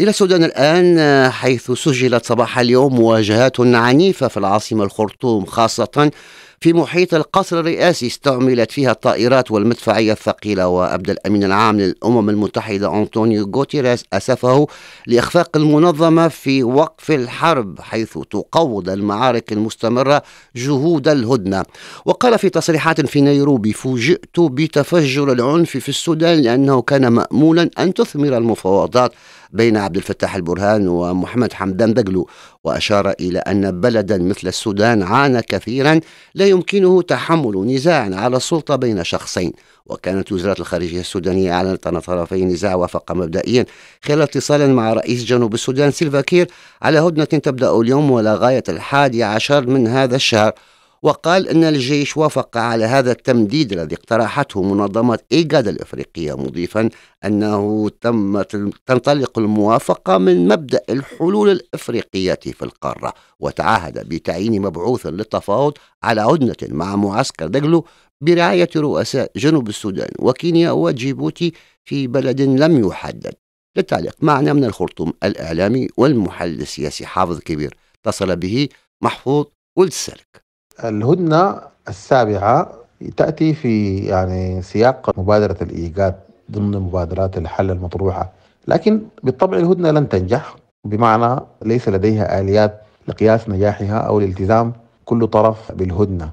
إلى السودان الآن حيث سجلت صباح اليوم مواجهات عنيفة في العاصمة الخرطوم خاصة في محيط القصر الرئاسي استعملت فيها الطائرات والمدفعية الثقيلة وأبدى الأمين العام للأمم المتحدة أنطونيو غوتيريز أسفه لإخفاق المنظمة في وقف الحرب حيث تقوض المعارك المستمرة جهود الهدنة وقال في تصريحات في نيروبي فوجئت بتفجر العنف في السودان لأنه كان مأمولا أن تثمر المفاوضات بين عبد الفتاح البرهان ومحمد حمدان دجلو وأشار إلى أن بلدا مثل السودان عانى كثيرا لا يمكنه تحمل نزاع على السلطة بين شخصين وكانت وزارة الخارجية السودانية أعلنت أن طرفي النزاع وافقا مبدئيا خلال اتصال مع رئيس جنوب السودان سيلفا كير على هدنة تبدأ اليوم ولا غاية الحادي عشر من هذا الشهر وقال أن الجيش وافق على هذا التمديد الذي اقترحته منظمة إيجاد الإفريقية مضيفا أنه تم تنطلق الموافقة من مبدأ الحلول الإفريقية في القارة وتعهد بتعيين مبعوث للتفاوض على عدنه مع معسكر دجلو برعاية رؤساء جنوب السودان وكينيا وجيبوتي في بلد لم يحدد للتعليق معنا من الخرطوم الإعلامي والمحلل السياسي حافظ كبير اتصل به محفوظ ولد السالك الهدنة السابعة تأتي في يعني سياق مبادرة الإيجاد ضمن مبادرات الحل المطروحة لكن بالطبع الهدنة لن تنجح بمعنى ليس لديها آليات لقياس نجاحها أو الالتزام كل طرف بالهدنة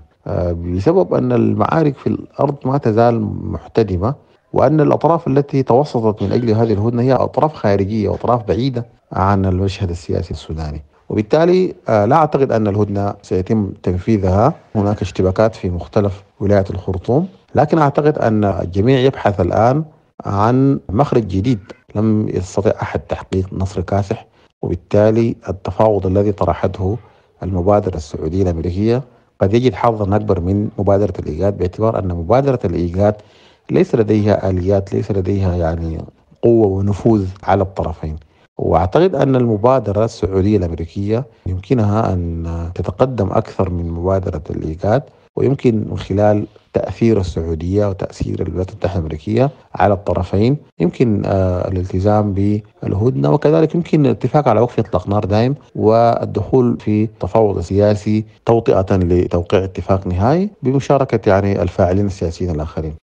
بسبب آه، أن المعارك في الأرض ما تزال محتدمة وأن الأطراف التي توسطت من أجل هذه الهدنة هي أطراف خارجية وأطراف بعيدة عن المشهد السياسي السوداني وبالتالي آه، لا أعتقد أن الهدنة سيتم تنفيذها هناك اشتباكات في مختلف ولاية الخرطوم لكن أعتقد أن الجميع يبحث الآن عن مخرج جديد لم يستطع أحد تحقيق نصر كاسح وبالتالي التفاوض الذي طرحته المبادرة السعودية الأمريكية قد يجد حظا أكبر من مبادرة الإيجاد باعتبار أن مبادرة الإيجاد ليس لديها آليات ليس لديها يعني قوة ونفوذ على الطرفين واعتقد ان المبادره السعوديه الامريكيه يمكنها ان تتقدم اكثر من مبادره الايجاد ويمكن من خلال تاثير السعوديه وتاثير الولايات المتحده الامريكيه على الطرفين يمكن آه، الالتزام بالهدنه وكذلك يمكن الاتفاق على وقف اطلاق نار دائم والدخول في تفاوض سياسي توطئه لتوقيع اتفاق نهائي بمشاركه يعني الفاعلين السياسيين الاخرين.